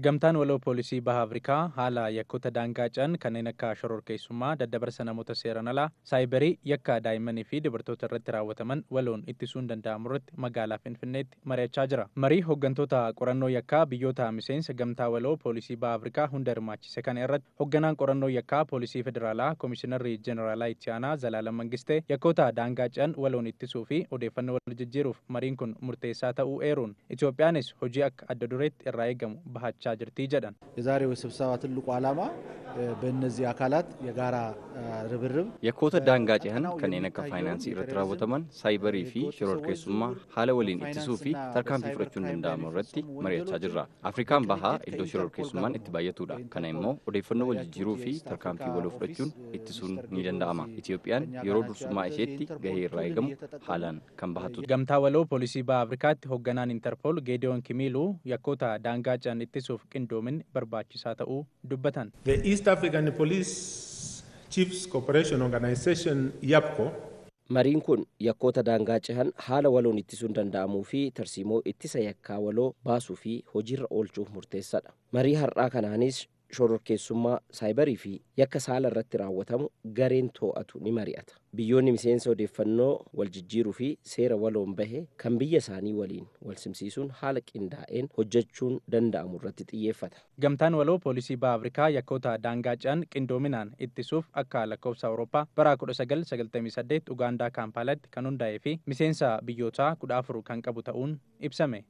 Gamtaan waloo poolisii baha Afrikaa haala yakkoota daangaa ci'an kanneen akka shororkeessummaa, daddabarsa namoota seera alaa, saayibarii, yakka daa'immanii fi dubartoota irratti raawwataman waloon ittisuun danda'amu irratti magaalaa Finfinneetti mari'achaa jira. Marii hoggantoota qorannoo yakkaa biyyoota miseensa gamtaa waloo poolisii baha Afrikaa hunda hirmaachise kana irratti hoogganaan qorannoo yakkaa poolisii federaalaa Komishinarri Jeneraalaa Itti Aanaa Mangistee yakkoota daangaa ci'an waloon ittisuu fi odeeffannoo wal jijjiiruuf mariin kun murteessaa ta'uu eeruun Itoophiyaanis hojii akka adda irraa eegamu ኢሬቻ ጅርቲ ጀደን የዛሬው ስብሰባ ትልቁ ዓላማ በእነዚህ አካላት የጋራ ርብርብ የኮተ ዳንጋጭህን ከኔነከ ፋይናንስ ኢርትራ ቦተመን ሳይበሪ ፊ ሽሮር ኬሱማ ሀለ ኢትሱ ፊ ተርካን ፊፍረቹን ደንዳሙ ረቲ መሪያቻ ጅራ አፍሪካን ባሃ ኢዶ ሽሮር ኬሱማን ኢት ባየቱዳ ኦዴፈኖ ወል ጅጅሩ ፊ ተርካን ፊ ወሎ ፍረቹን ኢትሱን ኒደንዳማ ኢትዮጵያን የሮዱ ሱማ ኢሴቲ ገሄ ኢራ ይገሙ ሀላን ከን ባሃቱ ገምታ ወሎ ፖሊሲ በአፍሪካት ሆገናን ኢንተርፖል ጌዲዮን ኪሚሉ የኮታ ዳንጋጫን ኢትሱ cimsuuf qindoominni barbaachisaa ta'uu dubbatan. The East African Police Chiefs Corporation Organization Mariin kun yakkoota daangaa cehan haala waloon ittisuun danda'amuu fi tarsiimoo ittisa yakkaa waloo baasuu fi hojiirra oolchuuf murteessadha. Marii har'aa kanaanis shororkeessummaa saayibarii fi yakka saala irratti raawwatamu gareen too'atu ni mari'ata. Biyyoonni miseensa odeeffannoo wal jijjiiruu fi seera waloon bahe kan biyya isaanii waliin wal simsiisuun haala qindaa'een hojjechuun danda'amu irratti xiyyeeffata. Gamtaan waloo poolisii ba'a Afrikaa yakkoota daangaa ce'an qindoominaan ittisuuf akka lakkoofsa Awurooppaa bara 1998 Ugaandaa kaampaalatti kan hundaa'ee fi miseensa biyyootaa 14 kan qabu ta'uun ibsame.